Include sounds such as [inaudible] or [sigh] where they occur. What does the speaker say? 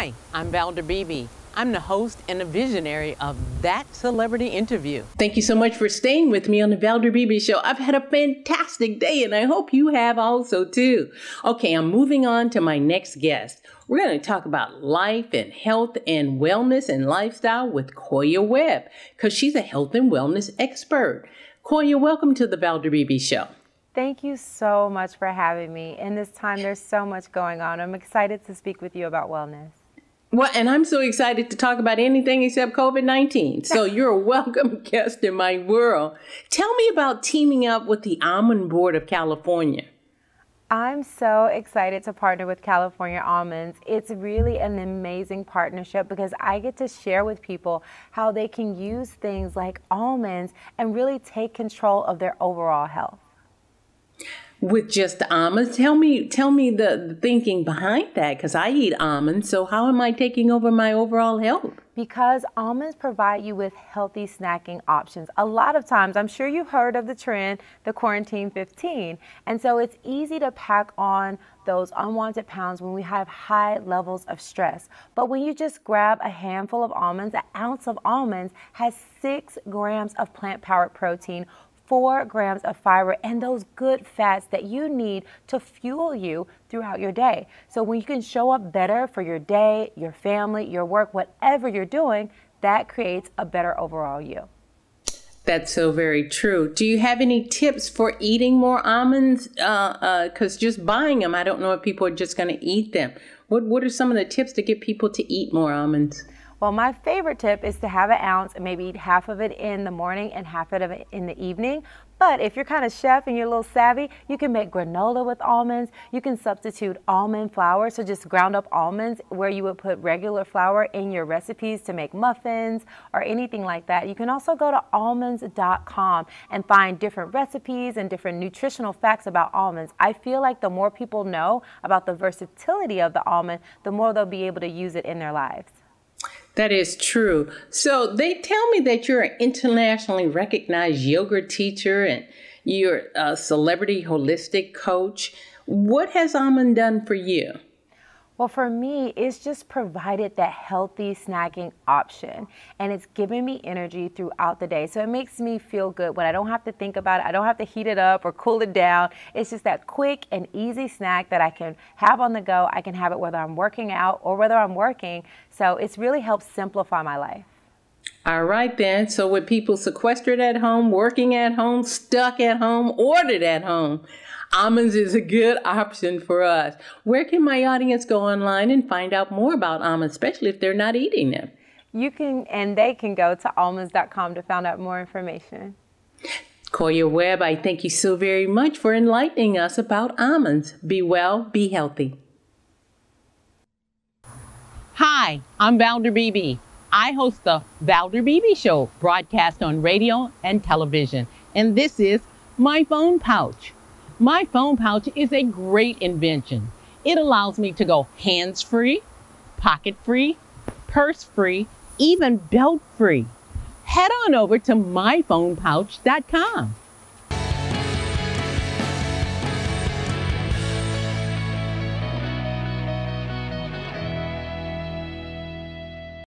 Hi, I'm Valder Beebe. I'm the host and a visionary of that celebrity interview. Thank you so much for staying with me on the Valder Beebe Show. I've had a fantastic day and I hope you have also too. Okay, I'm moving on to my next guest. We're going to talk about life and health and wellness and lifestyle with Koya Webb because she's a health and wellness expert. Koya, welcome to the Valder Beebe Show. Thank you so much for having me. In this time, there's so much going on. I'm excited to speak with you about wellness. Well, and I'm so excited to talk about anything except COVID 19. So [laughs] you're a welcome [laughs] guest in my world. Tell me about teaming up with the Almond Board of California. I'm so excited to partner with California Almonds. It's really an amazing partnership because I get to share with people how they can use things like almonds and really take control of their overall health with just almonds. Tell me, tell me the, the thinking behind that because I eat almonds. So how am I taking over my overall health? Because almonds provide you with healthy snacking options. A lot of times, I'm sure you've heard of the trend, the quarantine 15. And so it's easy to pack on those unwanted pounds when we have high levels of stress. But when you just grab a handful of almonds, an ounce of almonds has six grams of plant powered protein, four grams of fiber and those good fats that you need to fuel you throughout your day. So when you can show up better for your day, your family, your work, whatever you're doing, that creates a better overall you. That's so very true. Do you have any tips for eating more almonds? Because uh, uh, just buying them, I don't know if people are just going to eat them. What What are some of the tips to get people to eat more almonds? Well, my favorite tip is to have an ounce and maybe eat half of it in the morning and half of it in the evening. But if you're kind of chef and you're a little savvy, you can make granola with almonds. You can substitute almond flour, so just ground up almonds where you would put regular flour in your recipes to make muffins or anything like that. You can also go to almonds.com and find different recipes and different nutritional facts about almonds. I feel like the more people know about the versatility of the almond, the more they'll be able to use it in their lives. That is true. So they tell me that you're an internationally recognized yoga teacher and you're a celebrity holistic coach. What has Almond done for you? Well, for me, it's just provided that healthy snacking option and it's given me energy throughout the day. So it makes me feel good when I don't have to think about it. I don't have to heat it up or cool it down. It's just that quick and easy snack that I can have on the go. I can have it whether I'm working out or whether I'm working. So it's really helped simplify my life. All right, then. So, with people sequestered at home, working at home, stuck at home, ordered at home, almonds is a good option for us. Where can my audience go online and find out more about almonds, especially if they're not eating them? You can, and they can go to almonds.com to find out more information. Koya Webb, I thank you so very much for enlightening us about almonds. Be well, be healthy. Hi, I'm Valder Beebe. I host the Valder Beebe Show, broadcast on radio and television. And this is my phone pouch. My phone pouch is a great invention. It allows me to go hands-free, pocket-free, purse-free, even belt-free. Head on over to myphonepouch.com.